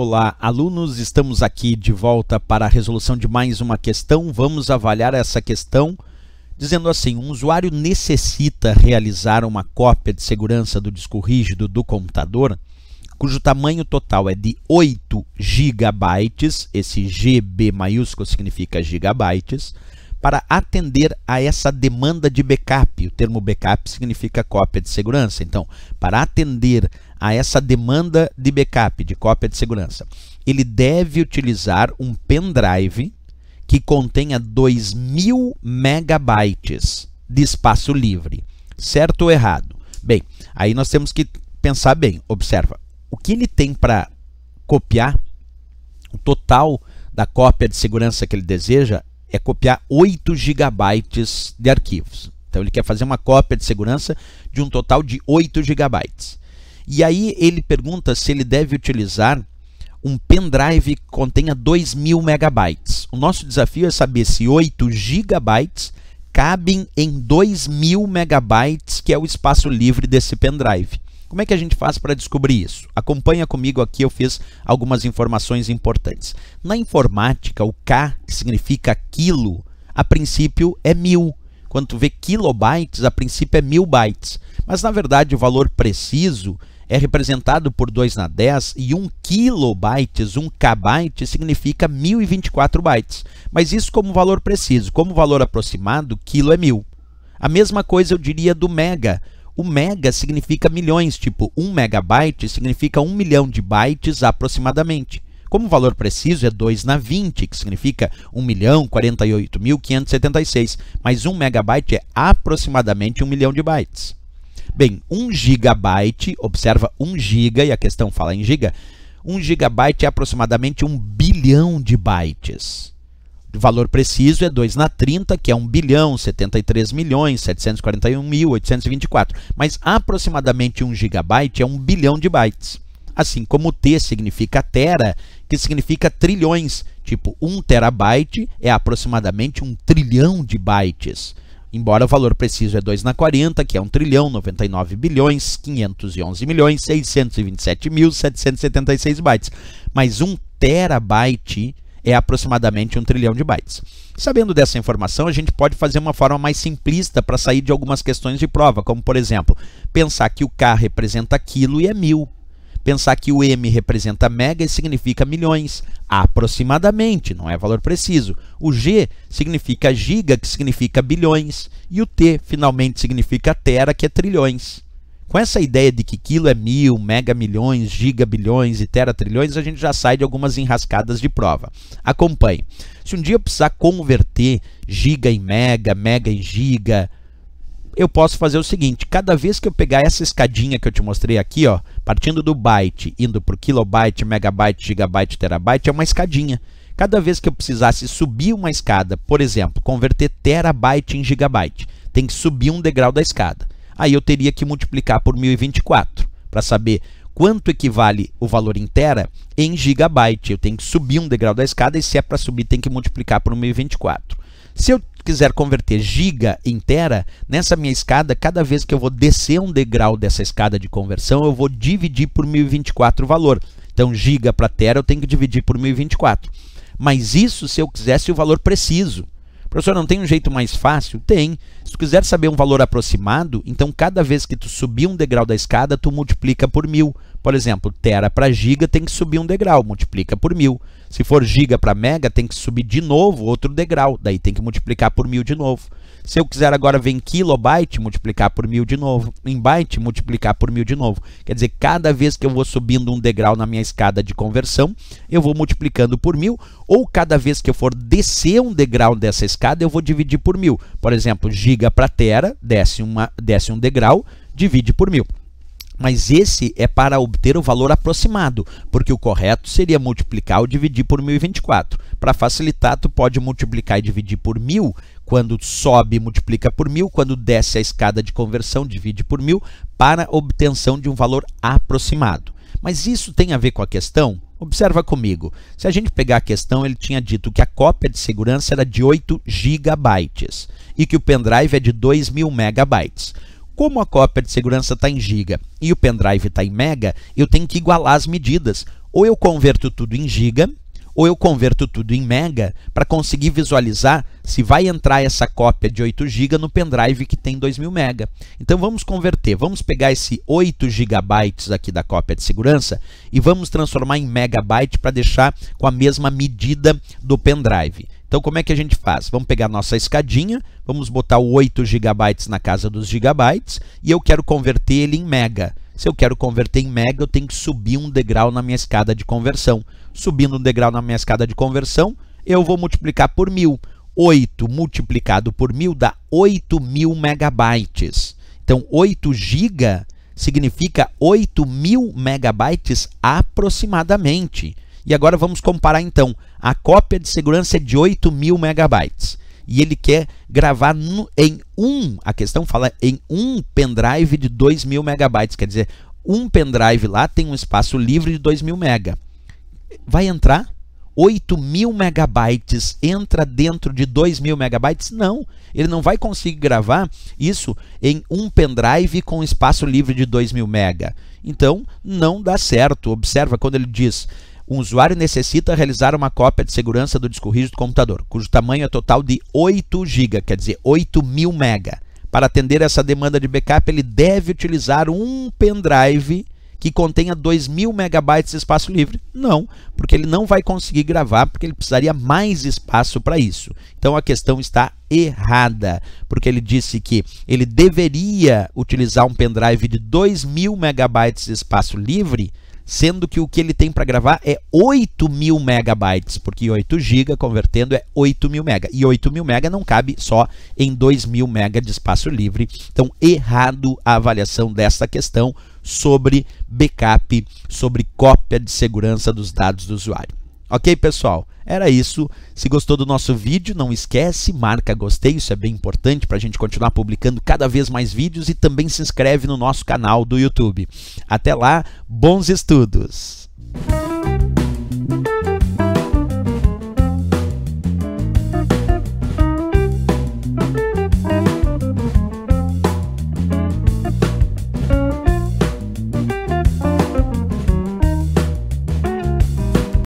Olá, alunos, estamos aqui de volta para a resolução de mais uma questão. Vamos avaliar essa questão dizendo assim: um usuário necessita realizar uma cópia de segurança do disco rígido do computador cujo tamanho total é de 8 gigabytes, esse GB maiúsculo significa gigabytes, para atender a essa demanda de backup. O termo backup significa cópia de segurança. Então, para atender a essa demanda de backup, de cópia de segurança, ele deve utilizar um pendrive que contenha 2.000 megabytes de espaço livre. Certo ou errado? Bem, aí nós temos que pensar bem. Observa, o que ele tem para copiar, o total da cópia de segurança que ele deseja é copiar 8 GB de arquivos. Então ele quer fazer uma cópia de segurança de um total de 8 GB. E aí ele pergunta se ele deve utilizar um pendrive que contenha 2.000 megabytes. O nosso desafio é saber se 8 gigabytes cabem em 2.000 megabytes, que é o espaço livre desse pendrive. Como é que a gente faz para descobrir isso? Acompanha comigo aqui, eu fiz algumas informações importantes. Na informática, o K, que significa quilo, a princípio é mil. Quando tu vê kilobytes, a princípio é mil bytes. Mas na verdade, o valor preciso é representado por 2 na 10 e 1 kilobytes, 1 kbyte, significa 1024 bytes. Mas isso como valor preciso, como valor aproximado, quilo é 1000. A mesma coisa eu diria do mega. O mega significa milhões, tipo 1 megabyte significa 1 milhão de bytes aproximadamente. Como o valor preciso é 2 na 20, que significa 1.048.576, mas 1 megabyte é aproximadamente 1 milhão de bytes. Bem, 1 gigabyte, observa 1 giga, e a questão fala em giga, 1 gigabyte é aproximadamente 1 bilhão de bytes. O valor preciso é 2 na 30, que é 1 bilhão 73 milhões 741 mil 824. Mas aproximadamente 1 gigabyte é 1 bilhão de bytes. Assim como T significa tera, que significa trilhões. Tipo, 1 terabyte é aproximadamente 1 trilhão de bytes. Embora o valor preciso é 2 na 40, que é 1 trilhão 99 bilhões 511 milhões 627 mil 776 bytes, mas 1 terabyte é aproximadamente 1 trilhão de bytes. Sabendo dessa informação, a gente pode fazer uma forma mais simplista para sair de algumas questões de prova, como por exemplo, pensar que o K representa quilo e é mil, pensar que o M representa mega e significa milhões, aproximadamente, não é valor preciso. O G significa giga, que significa bilhões, e o T finalmente significa tera, que é trilhões. Com essa ideia de que quilo é mil, mega milhões, giga bilhões e tera trilhões, a gente já sai de algumas enrascadas de prova. Acompanhe. Se um dia precisar converter giga em mega, mega em giga, eu posso fazer o seguinte, cada vez que eu pegar essa escadinha que eu te mostrei aqui, ó, partindo do byte, indo para o kilobyte, megabyte, gigabyte, terabyte, é uma escadinha. Cada vez que eu precisasse subir uma escada, por exemplo, converter terabyte em gigabyte, tem que subir um degrau da escada. Aí eu teria que multiplicar por 1024 para saber quanto equivale o valor em tera em gigabyte. Eu tenho que subir um degrau da escada e se é para subir tem que multiplicar por 1024. Se eu quiser converter giga em tera, nessa minha escada, cada vez que eu vou descer um degrau dessa escada de conversão, eu vou dividir por 1024 o valor. Então, giga para tera eu tenho que dividir por 1024. Mas isso se eu quisesse o valor preciso. Professor, não tem um jeito mais fácil? Tem. Se tu quiser saber um valor aproximado, então cada vez que tu subir um degrau da escada, tu multiplica por mil. Por exemplo, tera para giga tem que subir um degrau, multiplica por mil. Se for giga para mega, tem que subir de novo outro degrau, daí tem que multiplicar por mil de novo. Se eu quiser agora ver em kilobyte, multiplicar por mil de novo. Em byte, multiplicar por mil de novo. Quer dizer, cada vez que eu vou subindo um degrau na minha escada de conversão, eu vou multiplicando por mil, ou cada vez que eu for descer um degrau dessa escada, eu vou dividir por mil. Por exemplo, giga para tera, desce, uma, desce um degrau, divide por mil mas esse é para obter o valor aproximado, porque o correto seria multiplicar ou dividir por 1024. Para facilitar, tu pode multiplicar e dividir por 1000, quando sobe, multiplica por 1000, quando desce a escada de conversão, divide por 1000, para obtenção de um valor aproximado. Mas isso tem a ver com a questão? Observa comigo. Se a gente pegar a questão, ele tinha dito que a cópia de segurança era de 8 gigabytes e que o pendrive é de 2000 megabytes. Como a cópia de segurança está em giga e o pendrive está em mega, eu tenho que igualar as medidas. Ou eu converto tudo em giga ou eu converto tudo em mega para conseguir visualizar se vai entrar essa cópia de 8 GB no pendrive que tem 2000 mega. Então vamos converter, vamos pegar esse 8 GB aqui da cópia de segurança e vamos transformar em megabyte para deixar com a mesma medida do pendrive. Então como é que a gente faz? Vamos pegar nossa escadinha, vamos botar o 8 GB na casa dos gigabytes e eu quero converter ele em mega. Se eu quero converter em mega, eu tenho que subir um degrau na minha escada de conversão. Subindo um degrau na minha escada de conversão, eu vou multiplicar por mil. 8 multiplicado por mil dá 8 mil megabytes. Então, 8 giga significa 8 mil megabytes aproximadamente. E agora vamos comparar então. A cópia de segurança é de 8 mil megabytes e ele quer gravar no, em um, a questão fala em um pendrive de 2 mil megabytes, quer dizer, um pendrive lá tem um espaço livre de 2 mil mega. Vai entrar 8 mil megabytes entra dentro de 2 mil megabytes? Não, ele não vai conseguir gravar isso em um pendrive com espaço livre de 2 mil mega. Então, não dá certo. Observa quando ele diz um usuário necessita realizar uma cópia de segurança do disco rígido do computador, cujo tamanho é total de 8 GB, quer dizer, 8000 MB. Para atender essa demanda de backup, ele deve utilizar um pendrive que contenha 2.000 megabytes de espaço livre? Não, porque ele não vai conseguir gravar, porque ele precisaria mais espaço para isso. Então a questão está errada, porque ele disse que ele deveria utilizar um pendrive de 2.000 megabytes de espaço livre sendo que o que ele tem para gravar é 8 mil megabytes, porque 8 GB convertendo é 8 mil mega. E 8 mil mega não cabe só em 2 mil mega de espaço livre. Então, errado a avaliação desta questão sobre backup, sobre cópia de segurança dos dados do usuário. Ok, pessoal? Era isso. Se gostou do nosso vídeo, não esquece, marca gostei, isso é bem importante para a gente continuar publicando cada vez mais vídeos e também se inscreve no nosso canal do YouTube. Até lá, bons estudos!